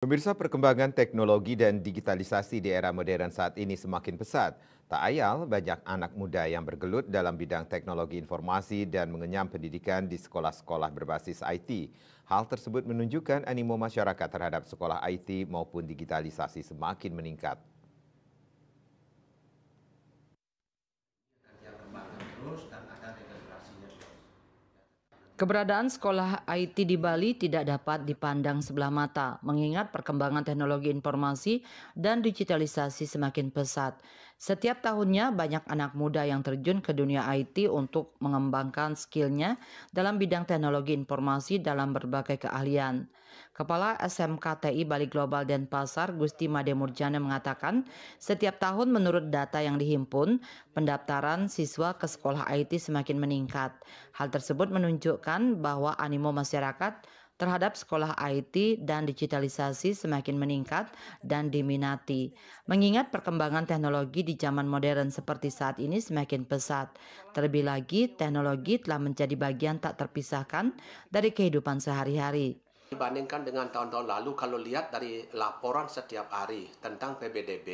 Pemirsa perkembangan teknologi dan digitalisasi di era modern saat ini semakin pesat. Tak ayal banyak anak muda yang bergelut dalam bidang teknologi informasi dan mengenyam pendidikan di sekolah-sekolah berbasis IT. Hal tersebut menunjukkan animo masyarakat terhadap sekolah IT maupun digitalisasi semakin meningkat. Keberadaan sekolah IT di Bali tidak dapat dipandang sebelah mata, mengingat perkembangan teknologi informasi dan digitalisasi semakin pesat. Setiap tahunnya, banyak anak muda yang terjun ke dunia IT untuk mengembangkan skillnya dalam bidang teknologi informasi dalam berbagai keahlian. Kepala SMK TI Bali Global Denpasar, Gusti Made Murjana mengatakan, setiap tahun menurut data yang dihimpun, pendaftaran siswa ke sekolah IT semakin meningkat. Hal tersebut menunjukkan menunjukkan bahwa animo masyarakat terhadap sekolah IT dan digitalisasi semakin meningkat dan diminati. Mengingat perkembangan teknologi di zaman modern seperti saat ini semakin pesat, terlebih lagi teknologi telah menjadi bagian tak terpisahkan dari kehidupan sehari-hari. Dibandingkan dengan tahun-tahun lalu, kalau lihat dari laporan setiap hari tentang PBDB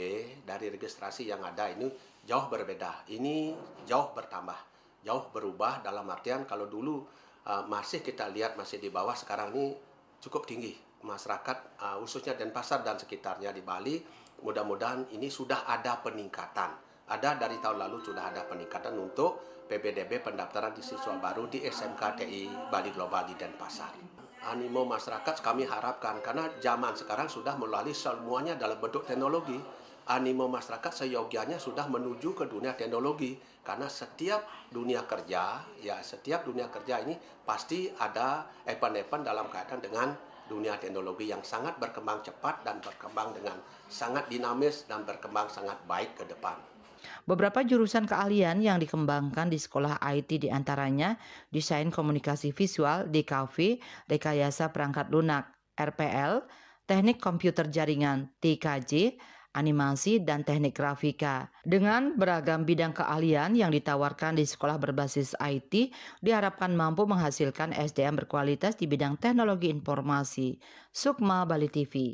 dari registrasi yang ada ini jauh berbeda. Ini jauh bertambah, jauh berubah dalam artian kalau dulu Eh, masih kita lihat masih di bawah sekarang ini cukup tinggi masyarakat uh, khususnya Denpasar dan sekitarnya di Bali mudah-mudahan ini sudah ada peningkatan ada dari tahun lalu sudah ada peningkatan untuk PBDB pendaftaran di siswa baru di smk TI Bali Global di Denpasar. Animo masyarakat kami harapkan karena zaman sekarang sudah melalui semuanya dalam bentuk teknologi animo masyarakat seyogianya sudah menuju ke dunia teknologi karena setiap dunia kerja ya setiap dunia kerja ini pasti ada epan-epan dalam kaitan dengan dunia teknologi yang sangat berkembang cepat dan berkembang dengan sangat dinamis dan berkembang sangat baik ke depan. Beberapa jurusan keahlian yang dikembangkan di sekolah IT diantaranya desain komunikasi visual, DKV, rekayasa perangkat lunak, RPL, teknik komputer jaringan, TKJ, animasi, dan teknik grafika. Dengan beragam bidang keahlian yang ditawarkan di sekolah berbasis IT, diharapkan mampu menghasilkan SDM berkualitas di bidang teknologi informasi. Sukma Bali TV